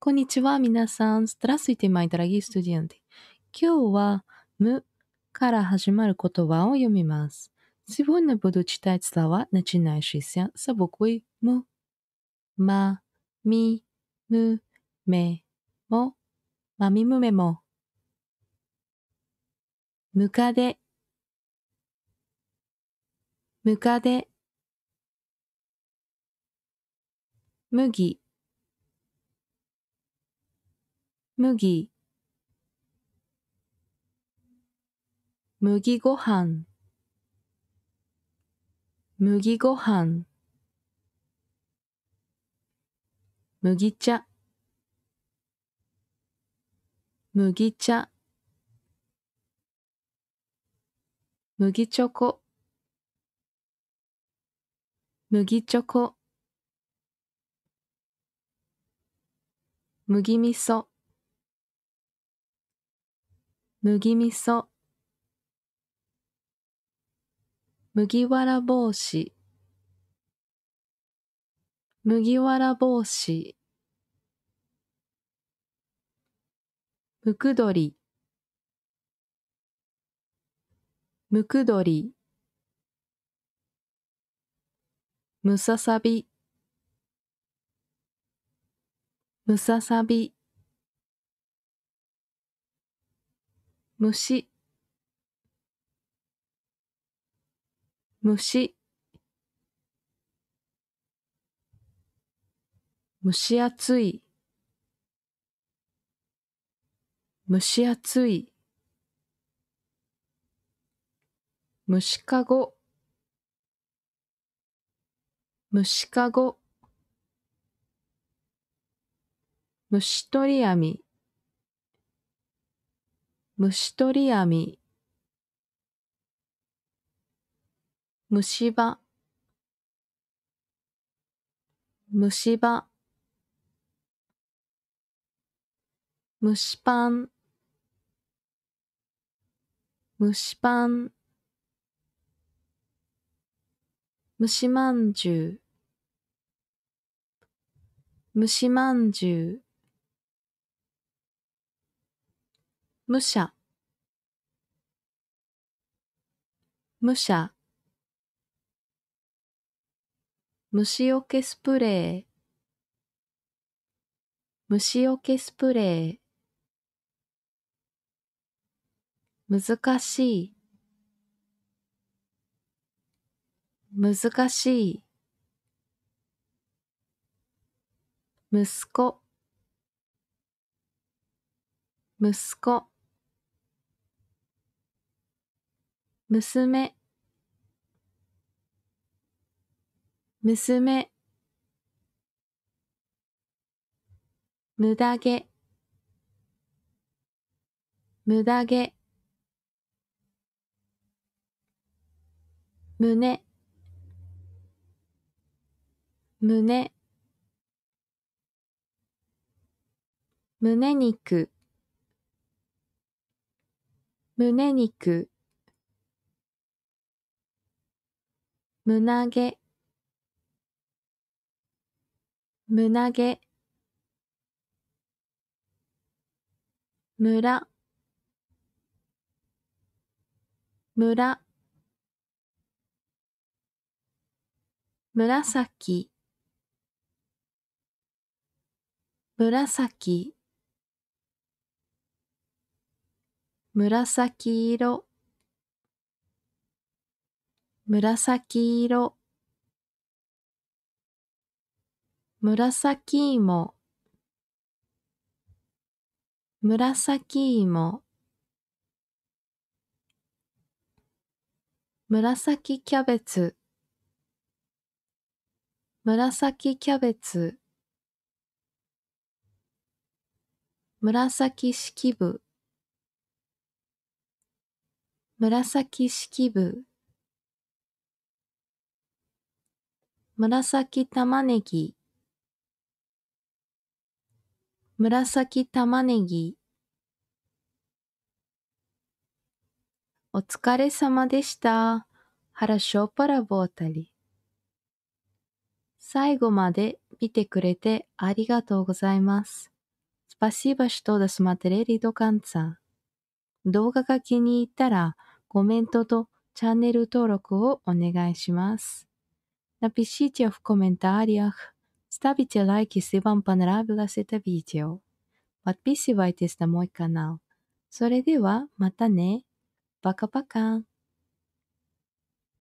こんにちは、みなさん。ストラスイテマイドラギスタジアンで。今日は、むから始まる言葉を読みます。自分のブドチタイツは、なちないしせん、さぼくい、む、ま、み、む、め、も、まみむめも、むかで、むかで、麦。麦麦ごん麦ごはん麦茶麦茶麦チョコ麦チョコ麦味噌麦味噌麦わら帽子麦わら帽子ムクドリムクドリムササビ。ムササビ虫虫蒸し暑い蒸し暑い虫かご虫かご虫取り網虫取り網虫歯虫歯虫パン虫パン虫まんじゅう虫まんじゅうむしゃ武者虫よけスプレー虫よけスプレー難しい難しい息子息子娘娘無駄毛無駄毛胸胸胸肉胸肉胸毛胸毛村村紫紫紫色紫色紫芋紫芋紫キャベツ紫キャベツ紫式部紫式部紫玉ねぎ紫玉ねぎお疲れ様でした。原翔パラボータリ。最後まで見てくれてありがとうございます。スパシーバシトダスマテレリドカンツァ動画が気に入ったらコメントとチャンネル登録をお願いします。Напишите в комментариях, ставите лайк, если вам понравилось это видео. Подписывайтесь на мой канал. それではまたね。パカパカン。